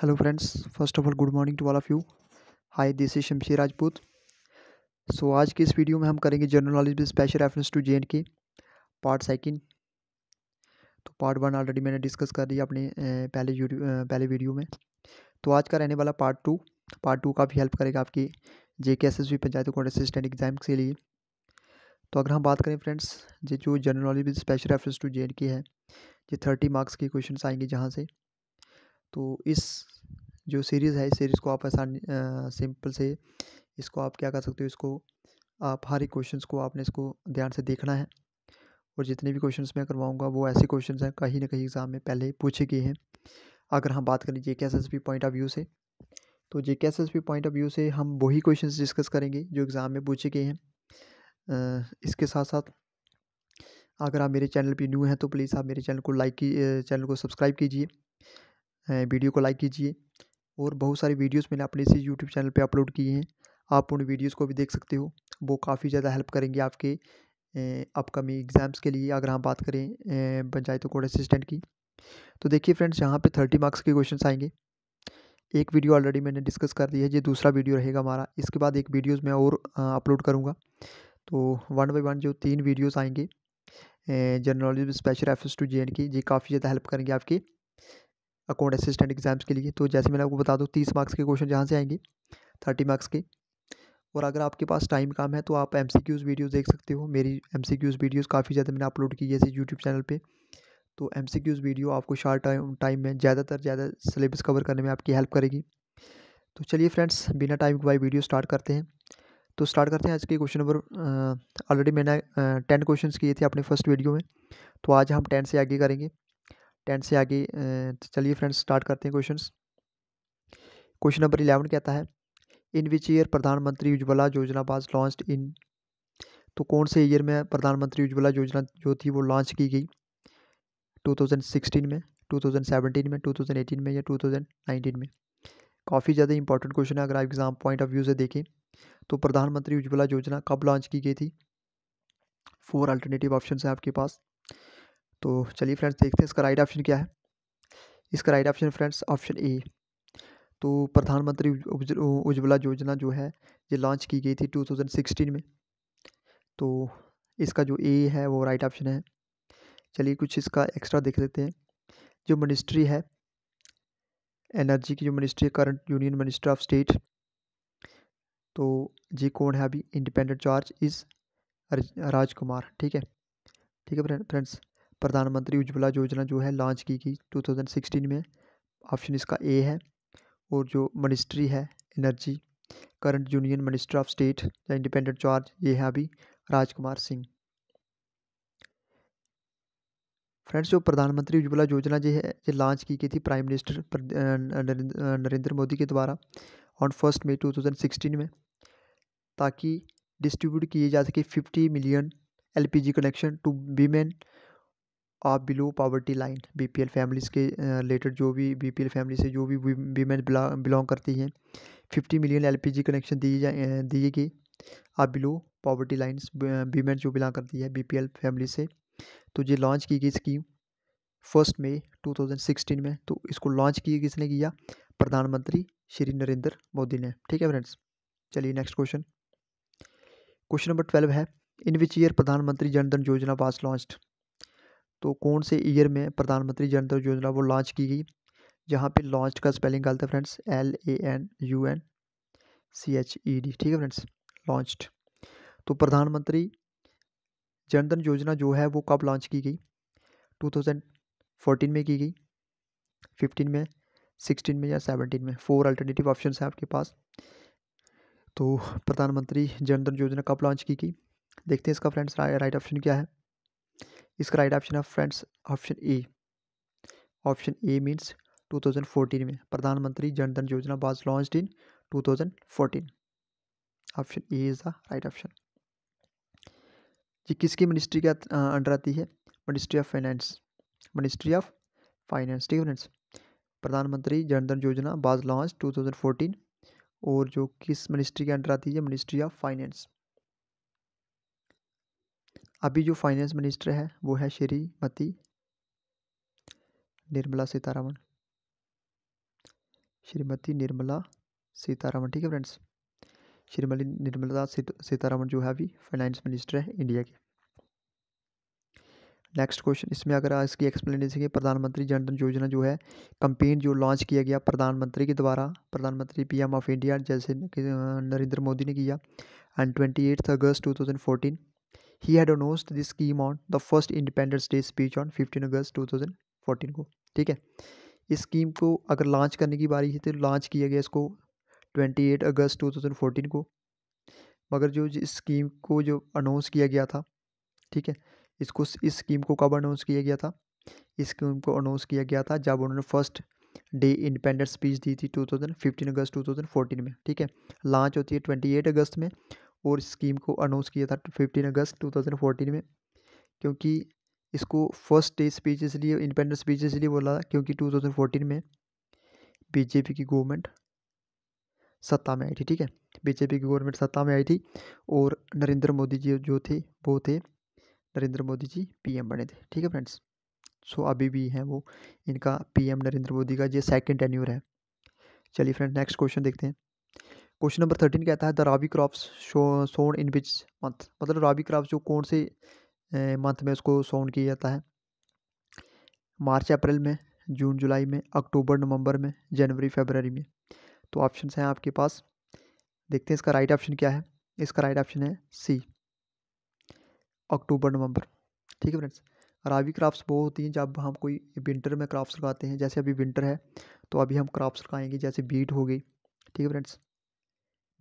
hello friends first of all good morning to all of you hi this is Shamshi Rajput so आज की इस video में हम करेंगे general knowledge with special reference to J and K part second तो part one already मैंने discuss कर दिया अपने पहले पहले वीडियो में तो आज का रहने वाला पार्ट टू पार्ट टू काफ़ी हेल्प करेगा आपकी J K S S B panchayat court assistant exam के लिए तो अगर हम बात करें फ्रेंड्स ये जो general knowledge with special reference to J and K है ये थर्टी मार्क्स के क्वेश्चन आएंगे जहाँ से तो इस जो सीरीज़ है इस सीरीज़ को आप आसानी सिंपल से इसको आप क्या कर सकते हो इसको आप हर एक क्वेश्चन को आपने इसको ध्यान से देखना है और जितने भी क्वेश्चंस मैं करवाऊंगा वो ऐसे क्वेश्चंस हैं कहीं ना कहीं एग्ज़ाम में पहले पूछे गए हैं अगर हम बात करें J K S S P point of view से तो J K S S P point of view से हम वही क्वेश्चंस डिस्कस करेंगे जो एग्ज़ाम में पूछे गए हैं इसके साथ साथ अगर आप मेरे चैनल पर न्यू हैं तो प्लीज़ आप मेरे चैनल को लाइक की चैनल को सब्सक्राइब कीजिए वीडियो को लाइक कीजिए और बहुत सारी वीडियोस मैंने अपने इसी यूट्यूब चैनल पे अपलोड किए हैं आप उन वीडियोस को भी देख सकते हो वो काफ़ी ज़्यादा हेल्प करेंगे आपके अपकमिंग एग्ज़ाम्स के लिए अगर हम बात करें पंचायतों कोड असिस्टेंट की तो देखिए फ्रेंड्स यहाँ पर थर्टी मार्क्स के क्वेश्चन आएंगे एक वीडियो ऑलरेडी मैंने डिस्कस कर दी है ये दूसरा वीडियो रहेगा हमारा इसके बाद एक वीडियोज़ मैं और अपलोड करूँगा तो वन बाई वन जो तीन वीडियोज़ आएंगे general special F S to J and K ये काफ़ी ज़्यादा हेल्प करेंगे आपके अकाउंट असिस्टेंट एग्ज़ाम्स के लिए तो जैसे मैंने आपको बता दूँ तीस मार्क्स के क्वेश्चन जहाँ से आएंगे थर्टी मार्क्स के और अगर आपके पास टाइम काम है तो आप एम सी क्यूज़ वीडियोज़ देख सकते हो मेरी एम सी क्यूज़ वीडियोज़ काफ़ी ज़्यादा मैंने अपलोड की है यूट्यूब चैनल पर तो एम सी क्यूज़ वीडियो आपको शार्ट टाइम टाइम में ज़्यादातर ज़्यादा सिलेबस कवर करने में आपकी हेल्प करेगी तो चलिए फ्रेंड्स बिना टाइम वाई वीडियो स्टार्ट करते हैं तो स्टार्ट करते हैं आज के क्वेश्चन नंबर ऑलरेडी मैंने टेन क्वेश्चंस किए थे अपने फर्स्ट वीडियो में तो आज हम टेन से आगे करेंगे टेंथ से आगे तो चलिए फ्रेंड्स स्टार्ट करते हैं क्वेश्चंस क्वेश्चन नंबर इलेवन कहता है इन विच ईयर प्रधानमंत्री उज्ज्वला योजना वाज लॉन्च इन तो कौन से ईयर में प्रधानमंत्री उज्ज्वला योजना जो थी वो लॉन्च की गई 2016 में 2017 में 2018 में या 2019 में काफ़ी ज़्यादा इंपॉर्टेंट क्वेश्चन है अगर आप एग्ज़ाम पॉइंट ऑफ व्यू से देखें तो प्रधानमंत्री उज्ज्वला योजना कब लॉन्च की गई थी फोर अल्टरनेटिव ऑप्शन है आपके पास तो चलिए फ्रेंड्स देखते हैं इसका राइट ऑप्शन क्या है इसका right option friends option A तो प्रधानमंत्री उज्ज्वला योजना जो है ये लॉन्च की गई थी 2016 में तो इसका जो ए है वो राइट ऑप्शन है चलिए कुछ इसका एक्स्ट्रा देख लेते हैं जो मिनिस्ट्री है एनर्जी की जो मिनिस्ट्री है current union minister of state तो जी कौन है अभी इंडिपेंडेंट चार्ज इज़ राजकुमार ठीक है ठीक है फ्रेंड्स प्रधानमंत्री उज्ज्वला योजना जो है लॉन्च की गई 2016 में ऑप्शन इसका ए है और जो मिनिस्ट्री है energy current union minister of state या इंडिपेंडेंट चार्ज ये है अभी राजकुमार सिंह फ्रेंड्स जो प्रधानमंत्री उज्ज्वला योजना जो है ये लॉन्च की गई थी प्राइम मिनिस्टर नरेंद्र मोदी के द्वारा ऑन फर्स्ट मई 2016 में ताकि डिस्ट्रीब्यूट किए जा सके 50 million LPG connection to women of below poverty line BPL families के रिलेटेड जो भी बीपीएल फैमिली से जो भी वीमेन बिलोंग करती हैं फिफ्टी मिलियन एलपीजी कनेक्शन दिए जाए दिए गए of below poverty line women जो बिलोंग करती है बीपीएल फैमिली से तो ये लॉन्च की गई स्कीम फर्स्ट मई सिक्सटीन में तो इसको लॉन्च किया किसने किया प्रधानमंत्री श्री नरेंद्र मोदी ने ठीक है फ्रेंड्स चलिए next question question number twelve है इन विच ईयर प्रधानमंत्री जनधन योजना पास लॉन्च्ड तो कौन से ईयर में प्रधानमंत्री जनधन योजना वो लॉन्च की गई जहाँ पे लॉन्च का स्पेलिंग गलत है friends L A U N C H E D डी ठीक है फ्रेंड्स लॉन्च्ड तो प्रधानमंत्री जनधन योजना जो है वो कब लॉन्च की गई 2014 में की गई 15 में 16 में या 17 में फोर अल्टरनेटिव ऑप्शन है आपके पास तो प्रधानमंत्री जनधन योजना कब लॉन्च की गई देखते हैं इसका फ्रेंड्स राइट ऑप्शन क्या है इसका राइट ऑप्शन है friends option A option A means 2014 में प्रधानमंत्री जनधन योजना was launch in 2014 option A is the right option ये किसकी मिनिस्ट्री के अंडर आती है ministry of finance ministry of finance ठीक है फ्रेंड्स प्रधानमंत्री जनधन योजना बाज लॉन्च 2014 और जो किस मिनिस्ट्री के अंडर आती है मिनिस्ट्री ऑफ फाइनेंस अभी जो फाइनेंस मिनिस्टर है वो है श्रीमती निर्मला सीतारमण श्रीमती निर्मला सीतारमण ठीक है फ्रेंड्स श्रीमती निर्मला सीतारमण जो है अभी फाइनेंस मिनिस्टर है इंडिया के नेक्स्ट क्वेश्चन इसमें अगर इसकी एक्सप्लेनेशन है प्रधानमंत्री जनधन योजना जो है कंपेन जो लॉन्च किया गया प्रधानमंत्री के द्वारा प्रधानमंत्री पीएम ऑफ इंडिया जैसे नरेंद्र मोदी ने किया and twenty eighth August two thousand fourteen he had announced this scheme on the first independence day speech on fifteen August two thousand fourteen को ठीक है इस स्कीम को अगर लॉन्च करने की बारी है तो लॉन्च किया गया इसको twenty eight August two thousand fourteen को मगर जो इस स्कीम को जो अनाउंस किया गया था ठीक है इसको इस स्कीम को कब अनाउंस किया गया था इस स्कीम को अनाउंस किया गया था जब उन्होंने फर्स्ट डे इंडिपेंडेंस स्पीच दी थी 2015 अगस्त 2014 में ठीक है लॉन्च होती है 28 अगस्त में और स्कीम को अनाउंस किया था फिफ्टीन अगस्त 2014 में क्योंकि इसको फर्स्ट डे स्पीच इसलिए इंडिपेंडेंस स्पीच इसलिए बोला क्योंकि 2014 में बीजेपी की गवर्नमेंट सत्ता में आई थी ठीक है बीजेपी की गवर्नमेंट सत्ता में आई थी और नरेंद्र मोदी जी जो थे वो थे नरेंद्र मोदी जी पीएम बने थे ठीक है फ्रेंड्स सो अभी भी हैं वो इनका पीएम नरेंद्र मोदी का ये सेकंड टेन्यूर है चलिए फ्रेंड नेक्स्ट क्वेश्चन देखते हैं क्वेश्चन नंबर थर्टीन कहता है the rabi crops sown in which month मतलब राबी क्रॉप्स जो कौन से मंथ में उसको सोन किया जाता है मार्च अप्रैल में जून जुलाई में अक्टूबर नवंबर में जनवरी फरवरी में तो ऑप्शन हैं आपके पास देखते हैं इसका राइट ऑप्शन क्या है इसका राइट ऑप्शन है सी अक्टूबर नवंबर ठीक है फ्रेंड्स रावी क्रॉप्स वो होती हैं जब हम कोई विंटर में क्रॉप्स लगाते हैं जैसे अभी विंटर है तो अभी हम क्रॉप्स लगाएंगे जैसे बीट हो गई ठीक है फ्रेंड्स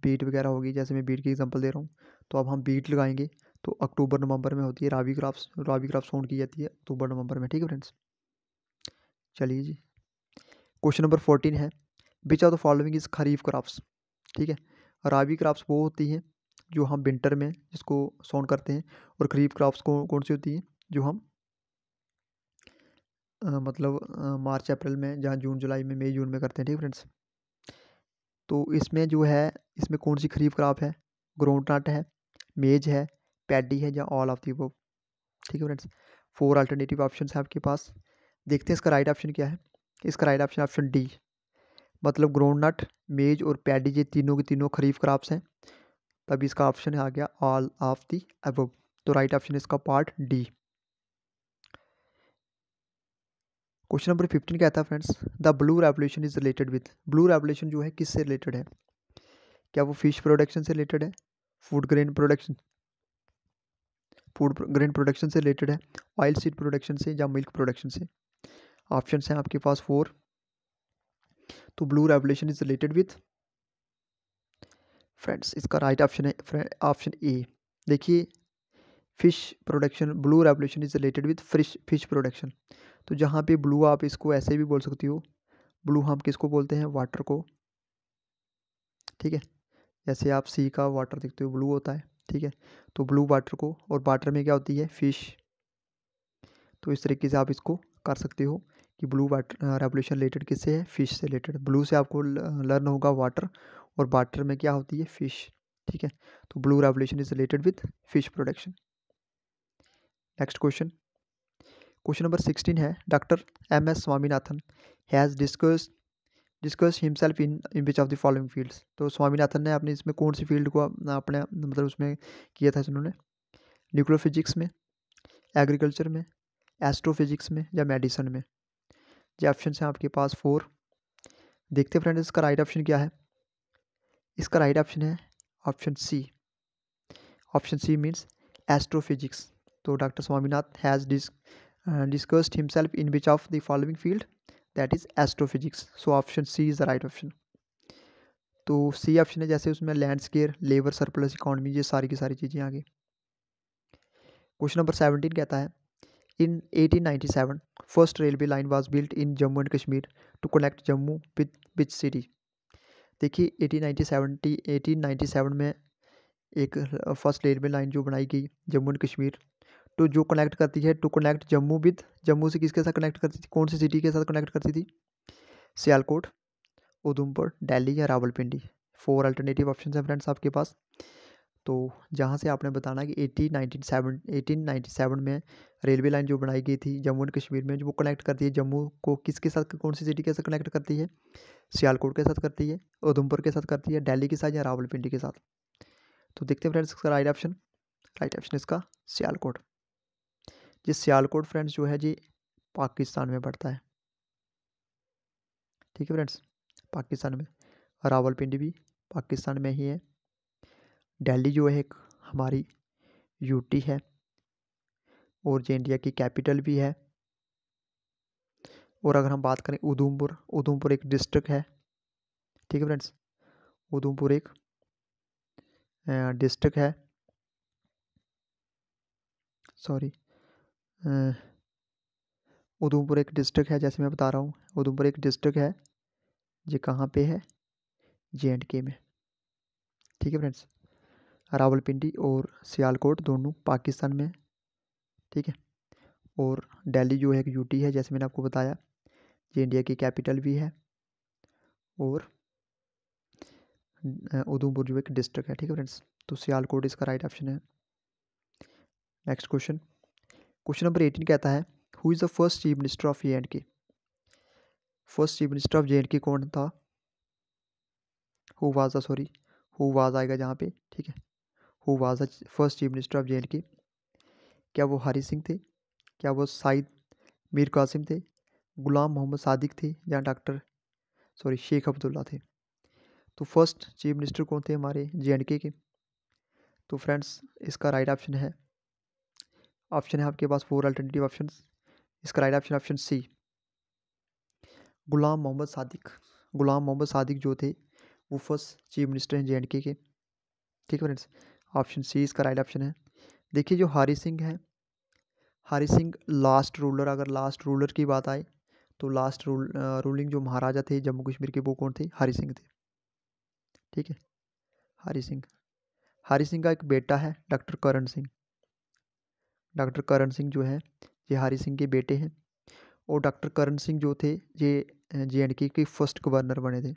बीट वगैरह होगी जैसे मैं बीट की एग्जांपल दे रहा हूँ तो अब हम बीट लगाएंगे तो अक्टूबर नवंबर में होती है rabi crop rabi crop sown की जाती है अक्टूबर नवंबर में ठीक है फ्रेंड्स चलिए जी क्वेश्चन नंबर फोर्टीन है which of the following is kharif crop ठीक है रावी क्राफ्ट वो होती हैं जो हम विंटर में जिसको सोन करते हैं और खरीफ क्राफ्ट को कौन सी होती हैं जो हम आ, मतलब आ, मार्च अप्रैल में जहाँ जून जुलाई में मई जून में करते हैं ठीक है फ्रेंड्स तो इसमें जो है इसमें कौन सी खरीफ क्रॉप है ग्राउंड नट है मेज है पैडी है या ऑल ऑफ दी वो ठीक है फ्रेंड्स फोर अल्टरनेटिव ऑप्शन है आपके पास देखते हैं इसका राइट ऑप्शन क्या है इसका राइट ऑप्शन ऑप्शन डी मतलब ग्राउंड नट मेज और पैडी ये तीनों के तीनों खरीफ क्रॉप्स हैं तभी इसका ऑप्शन आ गया ऑल ऑफ दी अबव तो राइट ऑप्शन इसका part D question number fifteen क्या था friends the blue revolution is related with blue revolution जो है किससे रिलेटेड है क्या वो फिश प्रोडक्शन से रिलेटेड है food grain production food grain production से रिलेटेड है ऑयल सीड प्रोडक्शन से या मिल्क प्रोडक्शन से ऑप्शन हैं आपके पास फोर तो blue revolution is related with friends इसका राइट ऑप्शन है ऑप्शन ए देखिए fish production blue revolution is related with fish fish production तो जहाँ पे ब्लू आप इसको ऐसे भी बोल सकती हो ब्लू हम किसको बोलते हैं वाटर को ठीक है जैसे आप सी का वाटर देखते हो ब्लू होता है ठीक है तो ब्लू वाटर को और वाटर में क्या होती है फ़िश तो इस तरीके से आप इसको कर सकते हो कि ब्लू वाटर रेवोल्यूशन रिलेटेड किससे है फ़िश से रिलेटेड ब्लू से आपको लर्न होगा वाटर और वाटर में क्या होती है फ़िश ठीक है तो blue revolution is related with fish production next question question number sixteen है doctor M S Swaminathan has discuss discuss himself in in which of the following fields तो स्वामीनाथन ने अपने इसमें कौन सी फील्ड को अपने मतलब उसमें किया था इन्होंने न्यूक्लियर फिजिक्स में एग्रीकल्चर में एस्ट्रोफिजिक्स में या मेडिसन में ये ऑप्शन हैं आपके पास फोर देखते फ्रेंड्स इसका राइट ऑप्शन क्या है इसका राइट ऑप्शन है option C option C means astrophysics तो doctor Swaminath has dis discussed himself in which of the following field that is astrophysics so option c is the right option तो C option है जैसे उसमें लैंडस्केयर labour surplus economy ये सारी की सारी चीज़ें आ गई क्वेश्चन नंबर सेवनटीन कहता है in 1897 first railway line was built in Jammu and Kashmir to connect Jammu with which city देखिए 1897 1897 में एक फर्स्ट रेलवे लाइन जो बनाई गई जम्मू एंड कश्मीर टू जो कनेक्ट करती है to connect Jammu with Jammu से किसके साथ कनेक्ट करती थी कौन सी सिटी के साथ कनेक्ट करती थी सियालकोट उधमपुर दिल्ली या रावलपिंडी फोर अल्टरनेटिव ऑप्शन है फ्रेंड्स आपके पास तो जहाँ से आपने बताना कि eighteen nineteen seven eighteen ninety seven में रेलवे लाइन जो बनाई गई थी जम्मू एंड कश्मीर में जो वो कनेक्ट करती है जम्मू को किसके साथ कौन सी सिटी के साथ कनेक्ट करती है सियालकोट के साथ करती है उधमपुर के साथ करती है दिल्ली के साथ या रावलपिंडी के साथ तो देखते हैं फ्रेंड्स इसका राइट ऑप्शन राइट ऑप्शन इसका सियालकोट जी सियालकोट फ्रेंड्स जो है जी पाकिस्तान में पड़ता है ठीक है फ्रेंड्स पाकिस्तान में रावलपिंडी भी पाकिस्तान में ही है दिल्ली जो है एक हमारी यूटी है और जो इंडिया की कैपिटल भी है और अगर हम बात करें उधमपुर उधमपुर एक डिस्ट्रिक्ट है ठीक है फ्रेंड्स उधमपुर एक डिस्ट्रिक्ट है सॉरी उधमपुर एक डिस्ट्रिक्ट है जैसे मैं बता रहा हूँ उधमपुर एक डिस्ट्रिक्ट है ये कहाँ पे है जे एंड के में ठीक है फ्रेंड्स रावलपिंडी और सियालकोट दोनों पाकिस्तान में ठीक है और दिल्ली जो है एक यूटी है जैसे मैंने आपको बताया ये इंडिया की कैपिटल भी है और उधमपुर जो एक डिस्ट्रिक्ट है ठीक है फ्रेंड्स तो सियालकोट इसका राइट ऑप्शन है next question question number eighteen कहता है who is the first chief minister of J and K first chief minister of J and K कौन था who was the sorry who was आएगा जहाँ पे ठीक है who was the first chief minister of J and K क्या वो हरी सिंह थे क्या वो साइद मीर कासिम थे गुलाम मोहम्मद सादिक थे या डॉक्टर सॉरी शेख अब्दुल्ला थे तो फर्स्ट चीफ मिनिस्टर कौन थे हमारे जे एंड के के तो फ्रेंड्स इसका राइट ऑप्शन है ऑप्शन है आपके पास फोर अल्टरनेटिव ऑप्शन इसका right option option C Ghulam Mohammad Sadiq Ghulam Mohammad Sadiq जो थे वो फर्स्ट चीफ मिनिस्टर हैं जे एंड के के ठीक है फ्रेंड्स ऑप्शन सी इसका राइट ऑप्शन है देखिए जो हरी सिंह है हरी सिंह लास्ट रूलर अगर लास्ट रूलर की बात आए तो लास्ट रूल रूलिंग जो महाराजा थे जम्मू कश्मीर के वो कौन थे हरी सिंह थे ठीक है हरी सिंह हरी सिंह का एक बेटा है डॉक्टर करण सिंह डॉक्टर करण सिंह जो है ये हरी सिंह के बेटे हैं और डॉक्टर करण सिंह जो थे ये J and K first governor बने थे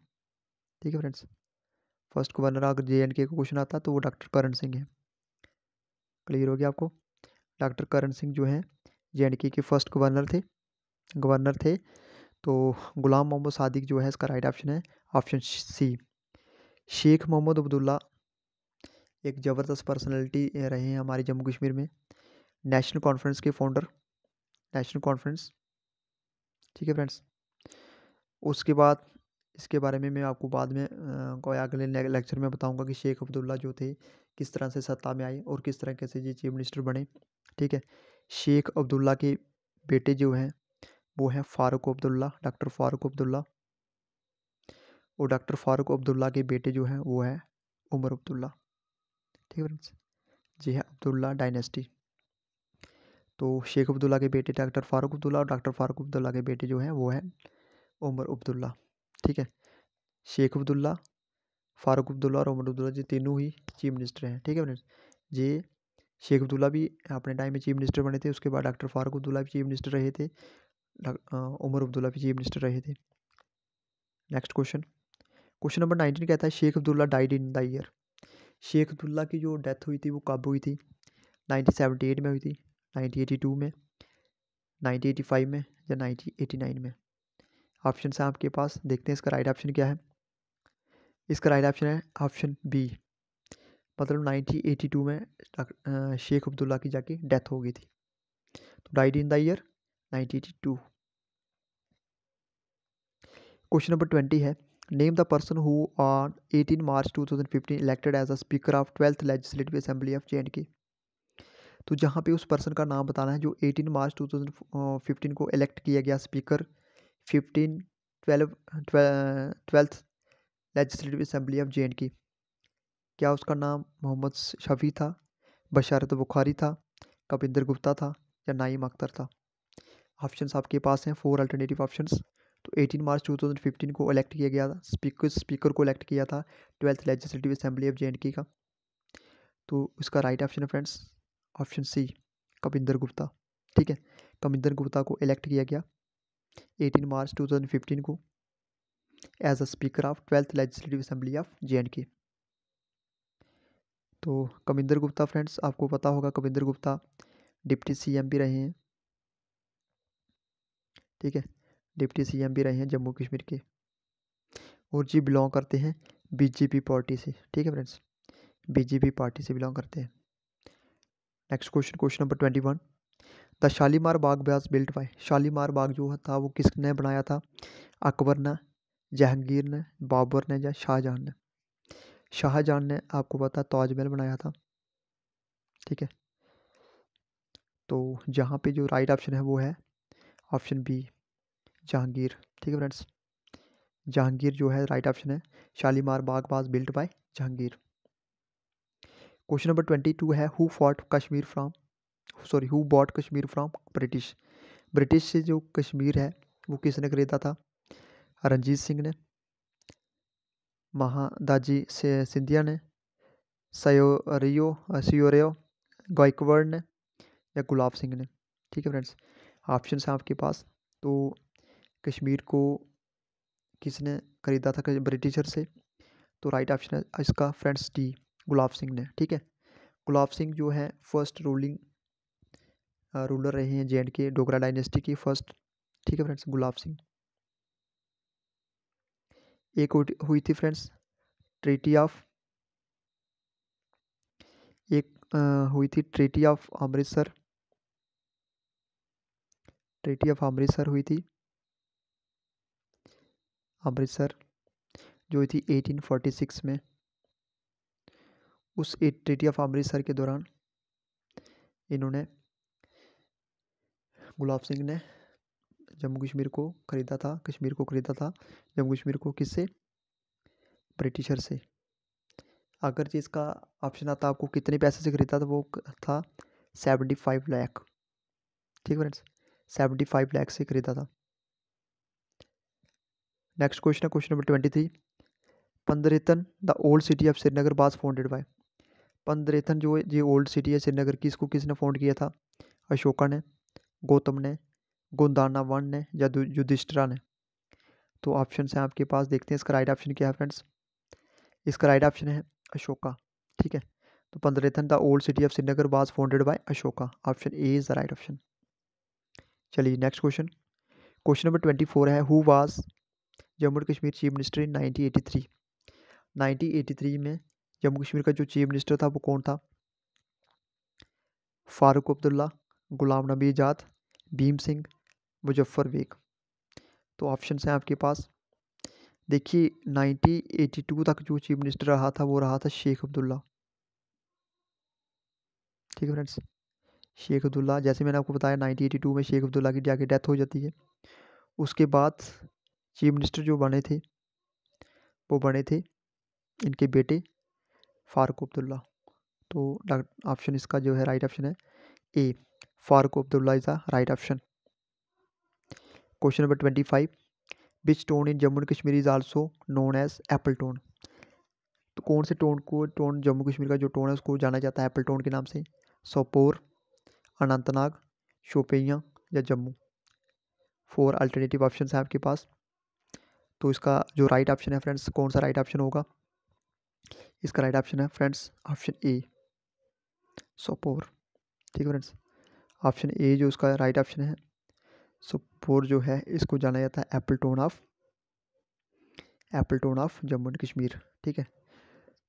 ठीक है फ्रेंड्स फर्स्ट गवर्नर अगर जे एंड के का क्वेश्चन आता तो वो डॉक्टर करण सिंह है क्लियर हो गया आपको डॉक्टर करण सिंह जो हैं J and K first governor थे गवर्नर थे तो गुलाम मोहम्मद सादिक जो है इसका राइट ऑप्शन है ऑप्शन सी शेख मोहम्मद अब्दुल्ला एक ज़बरदस्त पर्सनैलिटी रहे हैं हमारे जम्मू कश्मीर में नेशनल कॉन्फ्रेंस के फाउंडर नेशनल कॉन्फ्रेंस ठीक है फ्रेंड्स उसके बाद इसके बारे में मैं आपको बाद में कोई अगले लेक्चर में बताऊंगा कि शेख अब्दुल्ला जो थे किस तरह से सत्ता में आए और किस तरह कैसे ये चीफ मिनिस्टर बने ठीक है शेख अब्दुल्ला के बेटे जो हैं वो हैं फारूक अब्दुल्ला डॉक्टर फारूक अब्दुल्ला और डॉक्टर फारूक अब्दुल्ला के बेटे जो हैं वो हैं उमर अब्दुल्ला ठीक है फ्रेंड्स जी है अब्दुल्ला डायनेस्टी तो शेख अब्दुल्ला के बेटे डॉक्टर फ़ारूक अब्दुल्ला और डॉक्टर फ़ारूक अब्दुल्ला के बेटे जो हैं वो हैं उमर अब्दुल्ला ठीक है शेख अब्दुल्ला फ़ारूक अब्दुल्ला और उमर अब्दुल्ला जी तीनों ही चीफ मिनिस्टर हैं ठीक है फ्रेंड्स ये शेख अब्दुल्ला भी अपने टाइम में चीफ मिनिस्टर बने थे उसके बाद डॉक्टर फ़ारूक अब्दुल्ला भी चीफ मिनिस्टर रहे थे उमर अब्दुल्ला भी चीफ मिनिस्टर रहे थे next question question number nineteen कहता है Sheikh Abdullah died in the year Sheikh Abdullah की जो डेथ हुई थी वो कब हुई थी नाइनटीन सेवेंटी एट में हुई थी 1982 में 1985 में या 1989 में ऑप्शन हैं आपके पास देखते हैं इसका राइट ऑप्शन क्या है इसका राइट ऑप्शन है ऑप्शन बी मतलब 1982 में शेख अब्दुल्ला की जाके डेथ हो गई थी तो died in the year 1982 question number twenty है name the person who on 18 March 2015 elected as a speaker of twelfth legislative assembly of J and K तो जहाँ पे उस पर्सन का नाम बताना है जो 18 मार्च 2015 को इलेक्ट किया गया speaker 15 twelve twelfth legislative assembly of J and की क्या उसका नाम मोहम्मद शफी था बशारत बुखारी था कपिंदर गुप्ता था या नाइम अख्तर था ऑप्शन आपके पास हैं फोर अल्टरनेटिव ऑप्शंस तो 18 मार्च 2015 को इलेक्ट किया गया था स्पीकर स्पीकर को इलेक्ट किया था twelfth legislative assembly of J and का तो इसका राइट ऑप्शन है friends option C Kavinder Gupta ठीक है कपिंदर गुप्ता को इलेक्ट किया गया 18 मार्च 2015 को as a speaker of twelfth legislative assembly of J and K तो कमिंदर गुप्ता फ्रेंड्स आपको पता होगा कविंदर गुप्ता डिप्टी सीएम भी रहे हैं ठीक है डिप्टी सीएम भी रहे हैं जम्मू कश्मीर के और जी बिलोंग करते हैं बीजेपी पार्टी से ठीक है फ्रेंड्स बीजेपी पार्टी से बिलोंग करते हैं next question question number twenty one the Shalimar Bagh was built bye Shalimar बाग जो था वो किसने बनाया था अकबर ने जहांगीर ने बाबर ने या शाहजहान ने शाहजहान ने आपको पता ताजमहल बनाया था ठीक है तो जहाँ पे जो राइट ऑप्शन है वो है ऑप्शन बी जहांगीर ठीक है फ्रेंड्स जहांगीर जो है राइट ऑप्शन है Shalimar Bagh was built by Jahangir question number twenty two है who fought Kashmir from sorry who bought Kashmir from British British से जो कश्मीर है वो किसने खरीदा था रंजीत सिंह ने महादाजी से सिंधिया ने सयोरियो सियोरियो गायकवर्ड ने या गुलाब सिंह ने ठीक है फ्रेंड्स ऑप्शन है आपके पास तो कश्मीर को किसने ख़रीदा था ब्रिटिशर से तो राइट ऑप्शन है इसका फ्रेंड्स डी गुलाब सिंह ने ठीक है गुलाब सिंह जो है फर्स्ट रूलिंग रूलर रहे हैं जे एंड के डोगरा डायनेस्टी की फर्स्ट ठीक है फ्रेंड्स गुलाब सिंह एक हुई थी फ्रेंड्स ट्रीटी ऑफ एक आ, हुई थी treaty of Amritsar treaty of Amritsar हुई थी अमृतसर जो हुई थी 1846 में उस ट्रीटी ऑफ अमृतसर के दौरान इन्होंने गुलाब सिंह ने जम्मू कश्मीर को ख़रीदा था कश्मीर को ख़रीदा था जम्मू कश्मीर को किससे ब्रिटिशर से अगर जी इसका ऑप्शन आता आपको कितने पैसे से ख़रीदा था वो था सेवेंटी फाइव लैख ठीक है फ्रेंड्स सेवेंटी फाइव लैख से ख़रीदा था नेक्स्ट क्वेश्चन है क्वेश्चन नंबर ट्वेंटी थ्री पंद्रहतन the old city of Srinagar was founded by पंद्रेथन जो ये ओल्ड सिटी है श्रीनगर की इसको किसने फाउंड किया था अशोका ने गौतम ने गोंदाना वन ने या युधिष्ठरा ने तो ऑप्शन हैं आपके पास देखते हैं इसका राइट ऑप्शन क्या है फ्रेंड्स इसका राइट ऑप्शन है अशोका ठीक है तो Pandrethan the old city of Srinagar was founded by Ashoka option A is the right option चलिए next question question number twenty four है who was Jammu and Kashmir chief minister in nineteen eighty three nineteen eighty three में जम्मू कश्मीर का जो chief minister था वो कौन था फारूक अब्दुल्ला गुलाम नबी आज़ाद भीम सिंह मुजफ्फर बेग तो ऑप्शन हैं आपके पास देखिए एटी टू तक जो चीफ मिनिस्टर रहा था वो रहा था शेख अब्दुल्ला ठीक है फ्रेंड्स शेख अब्दुल्ला जैसे मैंने आपको बताया टू में शेख अब्दुल्ला की जाके डेथ हो जाती है उसके बाद चीफ मिनिस्टर जो बने थे वो बने थे इनके बेटे फ़ारूक अब्दुल्ला तो ऑप्शन इसका जो है राइट ऑप्शन है A Farooq Abdullah is the right option question number twenty five which town in Jammu and Kashmir is also known as apple town तो कौन से टोन को टोन जम्मू कश्मीर का जो टोन है उसको जाना जाता है एप्पल टोन के नाम से सोपोर अनंतनाग शोपियाँ या जम्मू फोर अल्टरनेटिव ऑप्शन है आपके पास तो इसका जो राइट right ऑप्शन है फ्रेंड्स कौन सा राइट right ऑप्शन होगा इसका राइट ऑप्शन है फ्रेंड्स ऑप्शन ए सोपोर ठीक है फ्रेंड्स ऑप्शन ए जो उसका राइट ऑप्शन है सोपोर जो है इसको जाना जाता है apple town of apple town of Jammu and Kashmir ठीक है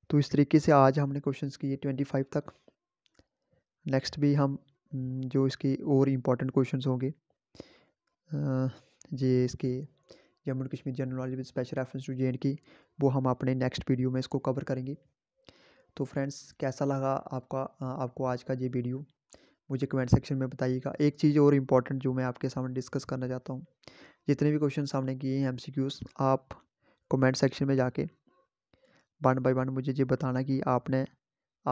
तो इस तरीके से आज हमने क्वेश्चंस किए ट्वेंटी फाइव तक नेक्स्ट भी हम हम्म, जो इसके और इम्पोर्टेंट क्वेश्चंस होंगे ये इसके Jammu and Kashmir general knowledge with special reference to J and की वो हम अपने नेक्स्ट वीडियो में इसको कवर करेंगे तो फ्रेंड्स कैसा लगा आपका आपको आज का ये वीडियो मुझे कमेंट सेक्शन में बताइएगा एक चीज़ और इम्पॉर्टेंट जो मैं आपके सामने डिस्कस करना चाहता हूँ जितने भी क्वेश्चन सामने किए हैं एमसीक्यूज आप कमेंट सेक्शन में जाके वन बाय वन मुझे ये बताना कि आपने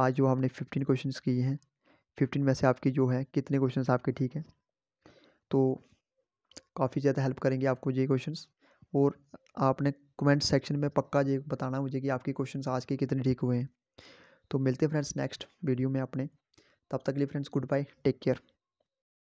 आज जो हमने फिफ्टीन क्वेश्चन किए हैं फिफ्टीन में से आपकी जो है कितने क्वेश्चन आपके ठीक हैं तो काफ़ी ज़्यादा हेल्प करेंगे आपको ये क्वेश्चन और आपने कमेंट सेक्शन में पक्का ये बताना मुझे कि आपके क्वेश्चंस आज के कितने ठीक हुए हैं तो मिलते हैं फ्रेंड्स नेक्स्ट वीडियो में अपने तब तक के लिए friends good bye take care